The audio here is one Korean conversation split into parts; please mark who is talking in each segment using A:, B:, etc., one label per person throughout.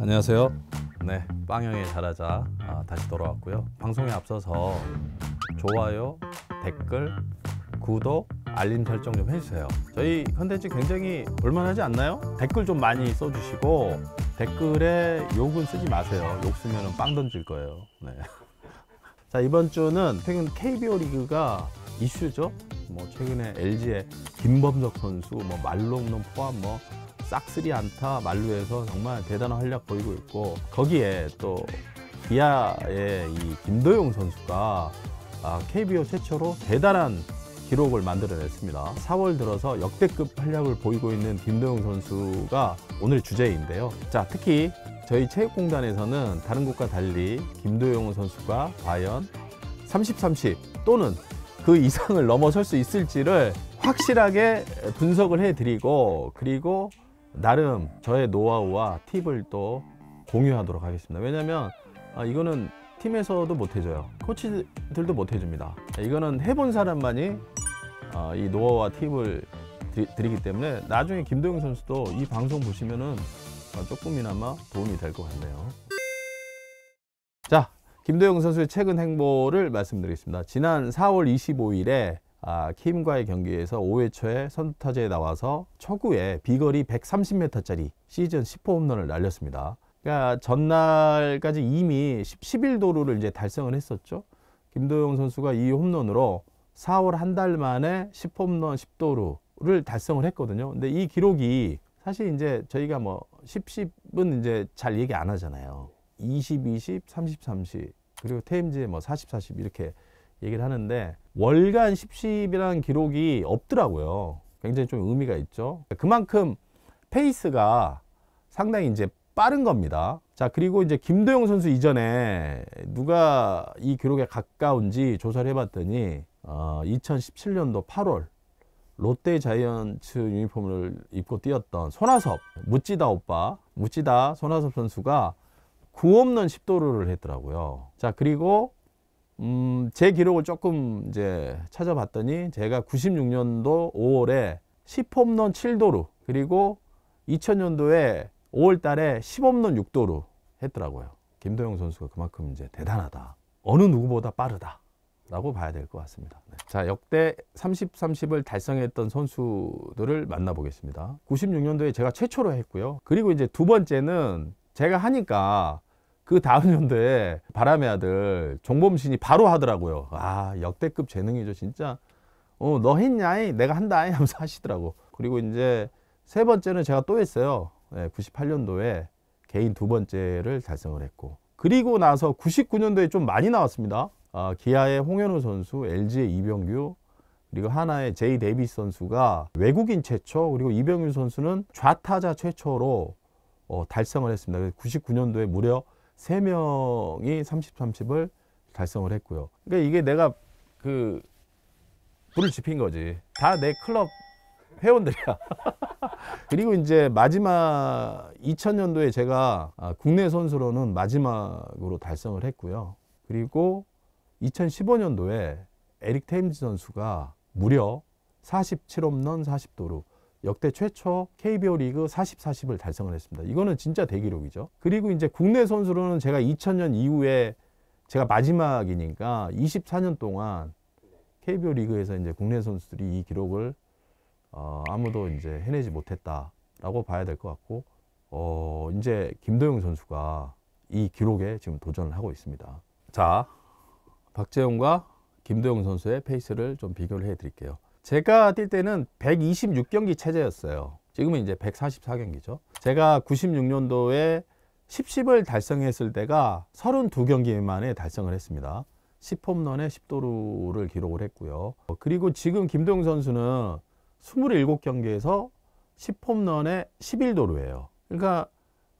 A: 안녕하세요. 네, 빵형의 잘하자 아, 다시 돌아왔고요. 방송에 앞서서 좋아요, 댓글, 구독, 알림 설정 좀 해주세요. 저희 컨텐츠 굉장히 볼만하지 않나요? 댓글 좀 많이 써주시고 댓글에 욕은 쓰지 마세요. 욕 쓰면 빵 던질 거예요. 네. 자 이번 주는 최근 KBO 리그가 이슈죠. 뭐 최근에 LG의 김범석 선수, 뭐 말로 없는 포함, 뭐 싹쓸이 안타 만루에서 정말 대단한 활약 보이고 있고 거기에 또 기아의 이 김도용 선수가 KBO 아, 최초로 대단한 기록을 만들어냈습니다. 4월 들어서 역대급 활약을 보이고 있는 김도영 선수가 오늘 주제인데요. 자, 특히 저희 체육공단에서는 다른 곳과 달리 김도영 선수가 과연 30, 30 또는 그 이상을 넘어설 수 있을지를 확실하게 분석을 해드리고 그리고 나름 저의 노하우와 팁을 또 공유하도록 하겠습니다 왜냐면 아, 이거는 팀에서도 못 해줘요 코치들도 못 해줍니다 이거는 해본 사람만이 아, 이 노하우와 팁을 드리, 기 때문에 나중에 김도영 선수도 이 방송 보시면은 아, 조금이나마 도움이 될 것 같네요 자 김도영 선수의 최근 행보를 말씀드리겠습니다 지난 4월 25일에 아, 케임과의 경기에서 5회 초에 선두타자에 나와서 초구에 비거리 130m짜리 시즌 10호 홈런을 날렸습니다. 그러니까 전날까지 이미 11도루를 이제 달성을 했었죠. 김도영 선수가 이 홈런으로 4월 한 달 만에 10홈런 10도루를 달성을 했거든요. 근데 이 기록이 사실 이제 저희가 뭐 10, 10은 이제 잘 얘기 안 하잖아요. 20, 20, 30, 30 그리고 테임즈에 뭐 40, 40 이렇게 얘기를 하는데 월간 10십이라는 기록이 없더라고요. 굉장히 좀 의미가 있죠. 그만큼 페이스가 상당히 이제 빠른 겁니다. 자 그리고 이제 김도영 선수 이전에 누가 이 기록에 가까운지 조사를 해봤더니 어, 2017년도 8월 롯데 자이언츠 유니폼을 입고 뛰었던 손아섭 무찌다 오빠 무찌다 손아섭 선수가 9 없는 10도루를 했더라고요. 자 그리고 음, 제 기록을 조금 이제 찾아봤더니 제가 96년도 5월에 10홈런 7도루 그리고 2000년도에 5월 달에 10홈런 6도루 했더라고요. 김도영 선수가 그만큼 이제 대단하다. 어느 누구보다 빠르다. 라고 봐야 될 것 같습니다. 네. 자, 역대 30, 30을 달성했던 선수들을 만나보겠습니다. 96년도에 제가 최초로 했고요. 그리고 이제 두 번째는 제가 하니까 그 다음 연도에 바람의 아들 종범신이 바로 하더라고요. 아 역대급 재능이죠 진짜. 어 너 했냐이 내가 한다이 하면서 하시더라고. 그리고 이제 세 번째는 제가 또 했어요. 네, 예, 98년도에 개인 두 번째를 달성을 했고 그리고 나서 99년도에 좀 많이 나왔습니다. 아, 기아의 홍현우 선수, LG의 이병규, 그리고 하나의 제이 데이비스 선수가 외국인 최초 그리고 이병규 선수는 좌타자 최초로 어, 달성을 했습니다. 99년도에 무려 세명이 30, 30을 달성을 했고요. 그러니까 이게 내가 그 불을 지핀 거지. 다 내 클럽 회원들이야. 그리고 이제 마지막 2000년도에 제가 아, 국내 선수로는 마지막으로 달성을 했고요. 그리고 2015년도에 에릭 테임즈 선수가 무려 47홈런 40도루 역대 최초 KBO 리그 40, 40을 달성을 했습니다. 이거는 진짜 대기록이죠. 그리고 이제 국내 선수로는 제가 2000년 이후에 제가 마지막이니까 24년 동안 KBO 리그에서 이제 국내 선수들이 이 기록을 어, 아무도 이제 해내지 못했다라고 봐야 될 것 같고 어, 이제 김도영 선수가 이 기록에 지금 도전을 하고 있습니다. 자, 박재용과 김도영 선수의 페이스를 좀 비교를 해 드릴게요. 제가 뛸 때는 126경기 체제였어요. 지금은 이제 144경기죠. 제가 96년도에 10-10을 달성했을 때가 32경기 만에 달성을 했습니다. 10홈런에 10도루를 기록을 했고요. 그리고 지금 김동 선수는 27경기에서 10홈런에 11도루예요. 그러니까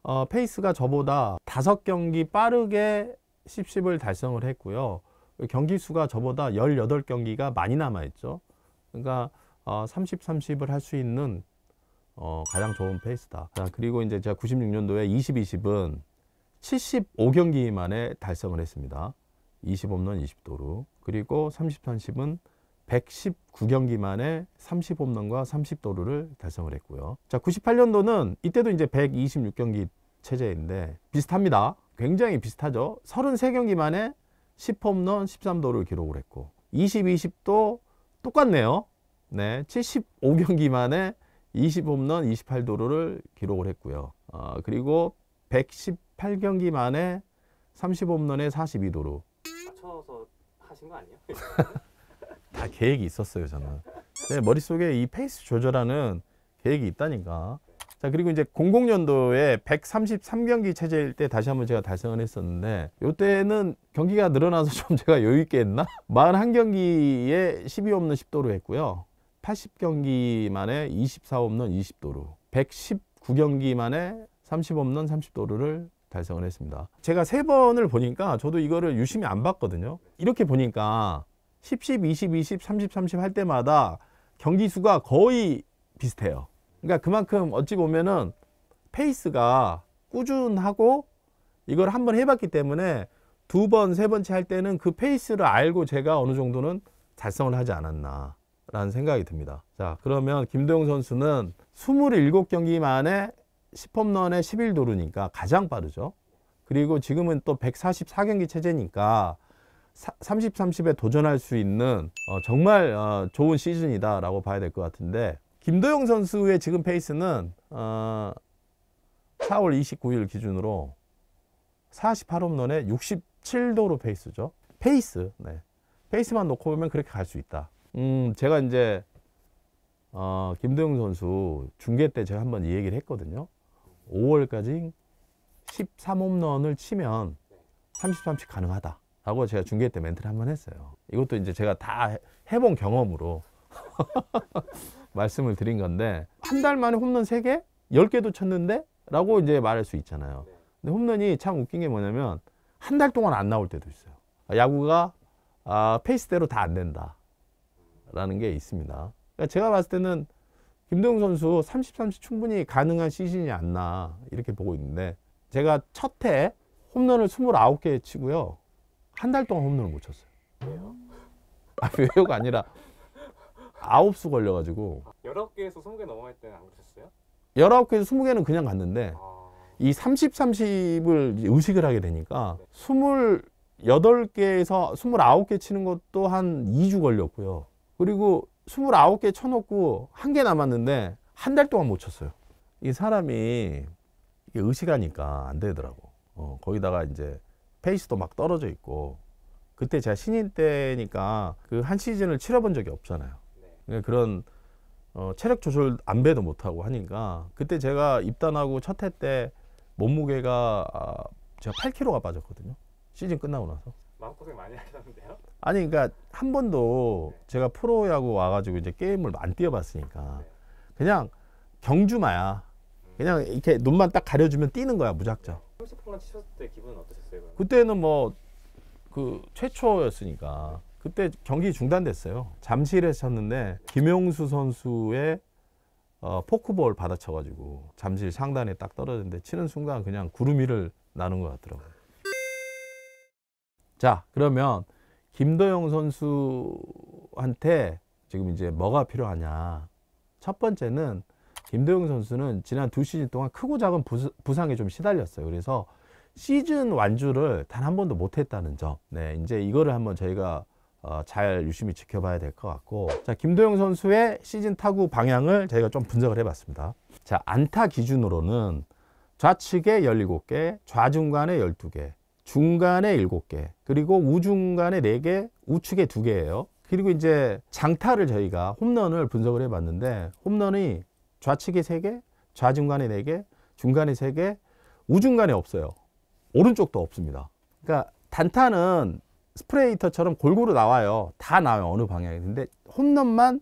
A: 어, 페이스가 저보다 5경기 빠르게 10-10을 달성을 했고요. 경기 수가 저보다 18경기가 많이 남아있죠. 그러니까 어, 30, 30을 할 수 있는 어, 가장 좋은 페이스다. 자, 아, 그리고 이제 제가 96년도에 20, 20은 75경기 만에 달성을 했습니다. 20 홈런 20도루. 그리고 30, 30은 119경기 만에 30 홈런과 30도루를 달성을 했고요. 자, 98년도는 이때도 이제 126경기 체제인데 비슷합니다. 굉장히 비슷하죠. 33경기 만에 10 홈런 13도를 기록을 했고 20, 20도 똑같네요. 네, 75경기 만에 20홈런 2 8도로를 기록을 했고요. 어, 그리고 118경기 만에 30홈런에 4 2도로 맞춰서 하신 거 아니에요? 다 계획이 있었어요, 저는. 네, 머릿속에 이 페이스 조절하는 계획이 있다니까. 자 그리고 이제 00년도에 133경기 체제일 때 다시 한번 제가 달성을 했었는데 요때는 경기가 늘어나서 좀 제가 여유 있게 했나? 41경기에 12 홈런 10도로 했고요. 80경기 만에 24 홈런 20도로 119경기 만에 30 홈런 30도로를 달성을 했습니다. 제가 세 번을 보니까 저도 이거를 유심히 안 봤거든요. 이렇게 보니까 10, 10, 20, 20, 30, 30 할 때마다 경기 수가 거의 비슷해요. 그러니까 그만큼 어찌 보면은 페이스가 꾸준하고 이걸 한번 해봤기 때문에 두 번, 세 번째 할 때는 그 페이스를 알고 제가 어느 정도는 달성을 하지 않았나 라는 생각이 듭니다. 자, 그러면 김도영 선수는 27경기 만에 10홈런에 11도루니까 가장 빠르죠. 그리고 지금은 또 144경기 체제니까 30, 30에 도전할 수 있는 어, 정말 어, 좋은 시즌이다라고 봐야 될 것 같은데 김도영 선수의 지금 페이스는 어, 4월 29일 기준으로 48홈런에 67도로 페이스죠. 페이스. 네. 페이스만 놓고 보면 그렇게 갈 수 있다. 음, 제가 이제 어, 김도영 선수 중계 때 제가 한번 이 얘기를 했거든요. 5월까지 13홈런을 치면 33씩 가능하다. 라고 제가 중계 때 멘트를 한 번 했어요. 이것도 이제 제가 다 해본 경험으로 말씀을 드린 건데 한 달 만에 홈런 세개열개도 쳤는데 라고 이제 말할 수 있잖아요. 네. 근데 홈런이 참 웃긴 게 뭐냐면 한 달 동안 안 나올 때도 있어요. 야구가 아, 페이스대로 다 안 된다. 라는 게 있습니다. 그러니까 제가 봤을 때는 김동훈 선수 30, 30 충분히 가능한 시즌이 안 나 이렇게 보고 있는데 제가 첫 해 홈런을 29개 치고요. 한 달 동안 홈런을 못 쳤어요. 아, 외우가 아니라 아홉 수 걸려가지고 열아홉 개에서 스무 개 넘어갈 때는 안 그러셨어요? 열아홉 개에서 스무 개는 그냥 갔는데 아... 이 30, 30을 의식을 하게 되니까 스 네. 28개에서 스물아홉 개 치는 것도 한 2주 걸렸고요. 그리고 스물아홉 개 쳐놓고 한 개 남았는데 한 달 동안 못 쳤어요. 이 사람이 의식하니까 안 되더라고. 어, 거기다가 이제 페이스도 막 떨어져 있고 그때 제가 신인 때니까 그 한 시즌을 치러본 적이 없잖아요. 예, 그런 어, 체력 조절 안배도 못하고 하니까 그때 제가 입단하고 첫 해 때 몸무게가 아, 제가 8kg가 빠졌거든요. 시즌 끝나고 나서. 마음고생 많이 하셨는데요? 아니 그러니까 한 번도 네. 제가 프로야구 와가지고 이제 게임을 안 뛰어봤으니까 네. 그냥 경주마야. 음. 그냥 이렇게 눈만 딱 가려주면 뛰는 거야 무작정. 30홈런 치셨을 때 기분은 어떠셨어요? 뭐 그 그때는 뭐 그 최초였으니까 네. 그때 경기 중단됐어요. 잠실에서 쳤는데 김용수 선수의 어, 포크볼 받아쳐가지고 잠실 상단에 딱 떨어졌는데 치는 순간 그냥 구름 위를 나는 것 같더라고요. 자 그러면 김도영 선수한테 지금 이제 뭐가 필요하냐 첫 번째는 김도영 선수는 지난 두 시즌 동안 크고 작은 부상에 좀 시달렸어요. 그래서 시즌 완주를 단 한 번도 못했다는 점. 네, 이제 이거를 한번 저희가 어, 잘 유심히 지켜봐야 될 것 같고 자 김도영 선수의 시즌 타구 방향을 저희가 좀 분석을 해봤습니다. 자 안타 기준으로는 좌측에 17개, 좌중간에 12개, 중간에 7개, 그리고 우중간에 4개, 우측에 2개예요. 그리고 이제 장타를 저희가 홈런을 분석을 해봤는데 홈런이 좌측에 3개, 좌중간에 4개, 중간에 3개, 우중간에 없어요. 오른쪽도 없습니다. 그러니까 단타는 스프레이터처럼 골고루 나와요. 다 나와요. 어느 방향이. 근데 홈런만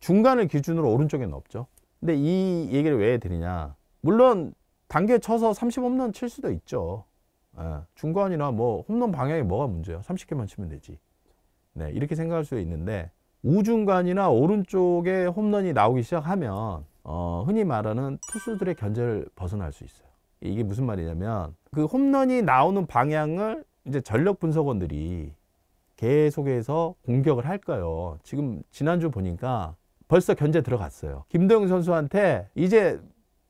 A: 중간을 기준으로 오른쪽에 는없죠 근데 이 얘기를 왜 드리냐. 물론 단계 쳐서 30홈런 칠 수도 있죠. 예, 중간이나 뭐 홈런 방향이 뭐가 문제예요 30개만 치면 되지. 네, 이렇게 생각할 수 있는데 우중간이나 오른쪽에 홈런이 나오기 시작하면 어, 흔히 말하는 투수들의 견제를 벗어날 수 있어요. 이게 무슨 말이냐면 그 홈런이 나오는 방향을 이제 전력 분석원들이 계속해서 공격을 할까요 지금 지난주 보니까 벌써 견제 들어갔어요. 김도영 선수한테 이제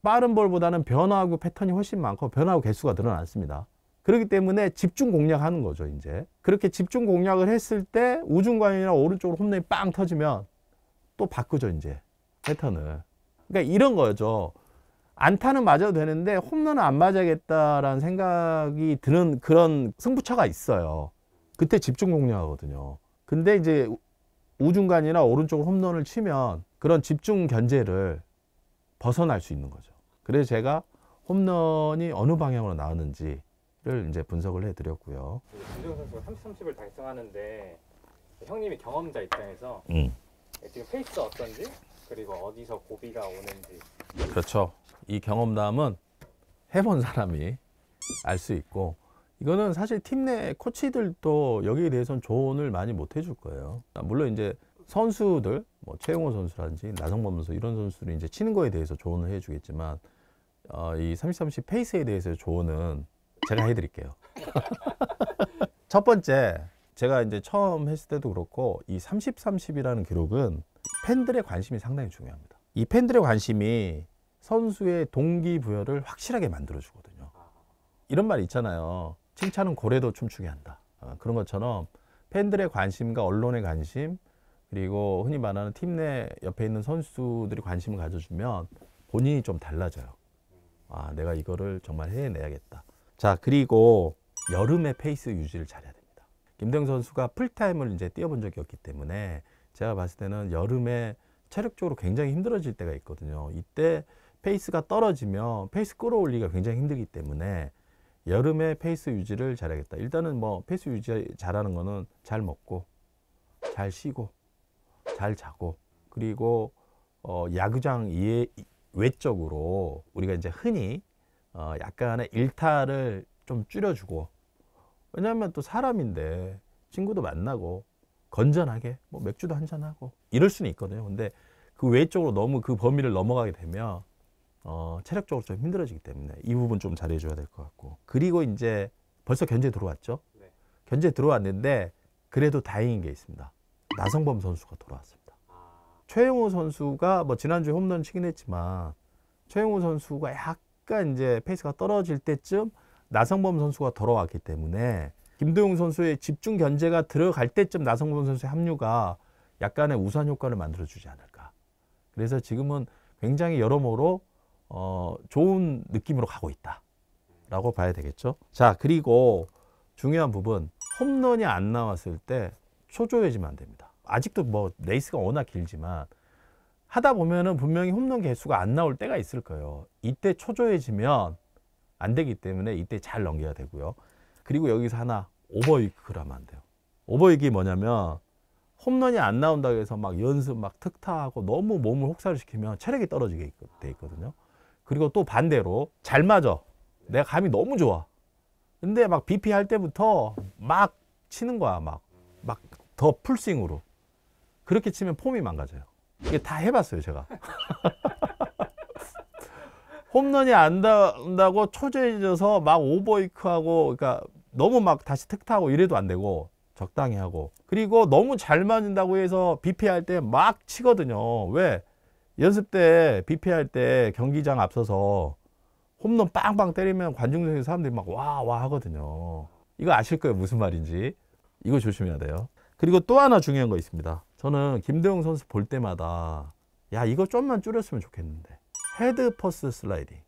A: 빠른 볼보다는 변화하고 패턴이 훨씬 많고 변화하고 개수가 늘어났습니다. 그렇기 때문에 집중 공략하는 거죠, 이제. 그렇게 집중 공략을 했을 때 우중간이나 오른쪽으로 홈런이 빵 터지면 또 바꾸죠, 이제. 패턴을. 그러니까 이런 거죠. 안타는 맞아도 되는데 홈런은 안 맞아야겠다라는 생각이 드는 그런 승부차가 있어요. 그때 집중 공략하거든요. 근데 이제 우중간이나 오른쪽으로 홈런을 치면 그런 집중 견제를 벗어날 수 있는 거죠. 그래서 제가 홈런이 어느 방향으로 나왔는지를 이제 분석을 해드렸고요. 김정 선수 30, 30을 달성하는데 형님이 경험자 입장에서 음. 지금 페이스 어떤지 그리고 어디서 고비가 오는지 그렇죠. 이 경험담은 해본 사람이 알 수 있고 이거는 사실 팀 내 코치들도 여기에 대해서는 조언을 많이 못 해줄 거예요. 아, 물론 이제 선수들 뭐 최용호 선수라든지 나성범 선수 이런 선수들이 이제 치는 거에 대해서 조언을 해주겠지만 어, 이30-30 페이스에 대해서 조언은 제가 해드릴게요. 첫 번째 제가 이제 처음 했을 때도 그렇고 이 30-30이라는 기록은 팬들의 관심이 상당히 중요합니다. 이 팬들의 관심이 선수의 동기부여를 확실하게 만들어주거든요. 이런 말 있잖아요. 칭찬은 고래도 춤추게 한다. 어, 그런 것처럼 팬들의 관심과 언론의 관심 그리고 흔히 말하는 팀 내 옆에 있는 선수들이 관심을 가져주면 본인이 좀 달라져요. 아, 내가 이거를 정말 해내야겠다. 자, 그리고 여름에 페이스 유지를 잘해야 됩니다. 김대영 선수가 풀타임을 이제 뛰어본 적이 없기 때문에 제가 봤을 때는 여름에 체력적으로 굉장히 힘들어질 때가 있거든요. 이때 페이스가 떨어지면 페이스 끌어올리기가 굉장히 힘들기 때문에 여름에 페이스 유지를 잘하겠다. 일단은 뭐 페이스 유지 잘하는 거는 잘 먹고 잘 쉬고 잘 자고 그리고 어 야구장 이해 외적으로 우리가 이제 흔히 어 약간의 일탈을 좀 줄여주고 왜냐하면 또 사람인데 친구도 만나고 건전하게 뭐 맥주도 한잔하고 이럴 수는 있거든요. 근데 그 외적으로 너무 그 범위를 넘어가게 되면 어, 체력적으로 좀 힘들어지기 때문에 이 부분 좀 잘해줘야 될 것 같고 그리고 이제 벌써 견제 들어왔죠. 네. 견제 들어왔는데 그래도 다행인 게 있습니다. 나성범 선수가 돌아왔습니다. 아. 최영호 선수가 뭐 지난주에 홈런 치긴 했지만 최영호 선수가 약간 이제 페이스가 떨어질 때쯤 나성범 선수가 돌아왔기 때문에 김도용 선수의 집중 견제가 들어갈 때쯤 나성범 선수의 합류가 약간의 우산 효과를 만들어주지 않을까. 그래서 지금은 굉장히 여러모로 어, 좋은 느낌으로 가고 있다라고 봐야 되겠죠. 자, 그리고 중요한 부분 홈런이 안 나왔을 때 초조해지면 안 됩니다. 아직도 뭐 레이스가 워낙 길지만 하다 보면은 분명히 홈런 개수가 안 나올 때가 있을 거예요. 이때 초조해지면 안 되기 때문에 이때 잘 넘겨야 되고요. 그리고 여기서 하나 오버위크를 하면 안 돼요. 오버위크 뭐냐면 홈런이 안 나온다고 해서 막 연습 막 특타하고 너무 몸을 혹사를 시키면 체력이 떨어지게 돼 있거든요. 그리고 또 반대로 잘 맞아. 내가 감이 너무 좋아. 근데 막 BP 할 때부터 막 치는 거야. 막 막 더 풀스윙으로. 그렇게 치면 폼이 망가져요. 이게 다 해봤어요, 제가. 홈런이 안 닿는다고 초조해져서 막 오버이크하고, 그러니까 너무 막 다시 탁타고 이래도 안 되고, 적당히 하고. 그리고 너무 잘 맞는다고 해서 BP 할 때 막 치거든요. 왜? 연습 때 BP 할때 경기장 앞서서 홈런 빵빵 때리면 관중석에 사람들이 막 와와 와 하거든요. 이거 아실 거예요. 무슨 말인지. 이거 조심해야 돼요. 그리고 또 하나 중요한 거 있습니다. 저는 김대웅 선수 볼 때마다 야 이거 좀만 줄였으면 좋겠는데 헤드 퍼스 슬라이딩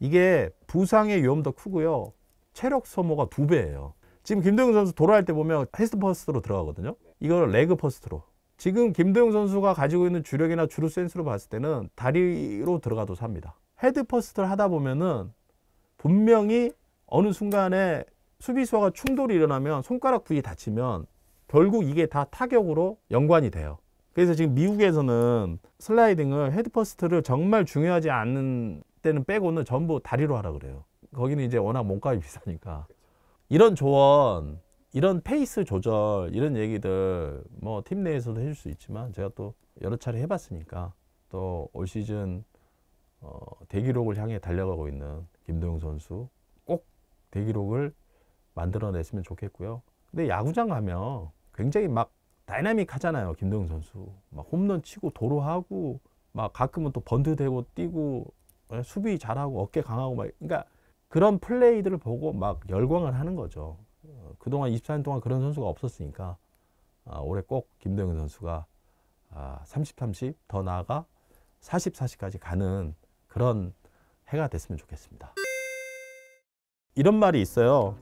A: 이게 부상의 위험도 크고요. 체력 소모가 두 배예요. 지금 김대웅 선수 돌아갈 때 보면 헤드 퍼스트로 들어가거든요. 이걸 레그 퍼스트로 지금 김도영 선수가 가지고 있는 주력이나 주루 센스로 봤을 때는 다리로 들어가도 삽니다. 헤드 퍼스트를 하다 보면은 분명히 어느 순간에 수비수와 충돌이 일어나면 손가락 부위 다치면 결국 이게 다 타격으로 연관이 돼요. 그래서 지금 미국에서는 슬라이딩을 헤드 퍼스트를 정말 중요하지 않은 때는 빼고는 전부 다리로 하라 그래요. 거기는 이제 워낙 몸값이 비싸니까. 이런 조언 이런 페이스 조절 이런 얘기들 뭐 팀 내에서도 해줄 수 있지만 제가 또 여러 차례 해봤으니까 또 올 시즌 어, 대기록을 향해 달려가고 있는 김도영 선수 꼭 대기록을 만들어냈으면 좋겠고요. 근데 야구장 가면 굉장히 막 다이나믹 하잖아요. 김도영 선수 막 홈런 치고 도로하고 막 가끔은 또 번드 대고 뛰고 예, 수비 잘하고 어깨 강하고 막 그러니까 그런 플레이들을 보고 막 열광을 하는 거죠. 그동안 24년 동안 그런 선수가 없었으니까 아, 올해 꼭 김도영 선수가 아, 30, 30, 더 나아가 40, 40까지 가는 그런 해가 됐으면 좋겠습니다. 이런 말이 있어요.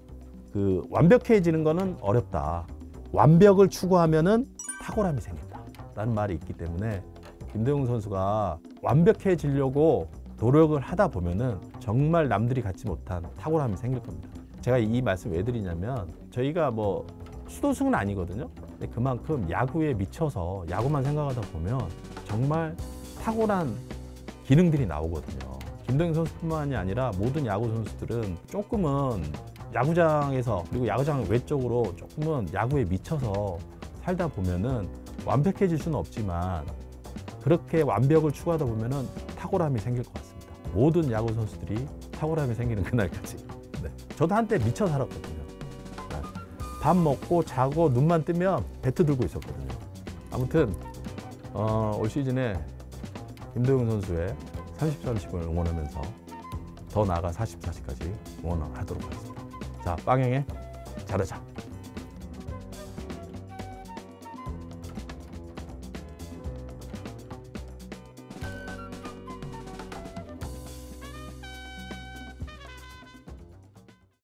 A: 그 완벽해지는 거는 어렵다. 완벽을 추구하면은 탁월함이 생긴다. 라는 말이 있기 때문에 김대영 선수가 완벽해지려고 노력을 하다 보면은 정말 남들이 갖지 못한 탁월함이 생길 겁니다. 제가 이 말씀 왜 드리냐면 저희가 뭐 수도승은 아니거든요. 근데 그만큼 야구에 미쳐서 야구만 생각하다 보면 정말 탁월한 기능들이 나오거든요. 김동현 선수뿐만이 아니라 모든 야구 선수들은 조금은 야구장에서 그리고 야구장 외적으로 조금은 야구에 미쳐서 살다 보면은 완벽해질 수는 없지만 그렇게 완벽을 추구하다 보면은 탁월함이 생길 것 같습니다. 모든 야구 선수들이 탁월함이 생기는 그날까지. 저도 한때 미쳐 살았거든요. 밥 먹고 자고 눈만 뜨면 배트 들고 있었거든요. 아무튼 어, 올 시즌에 김도영 선수의 30-30을 응원하면서 더 나아가 44시까지 응원하도록 하겠습니다. 자, 빵형에 잘하자.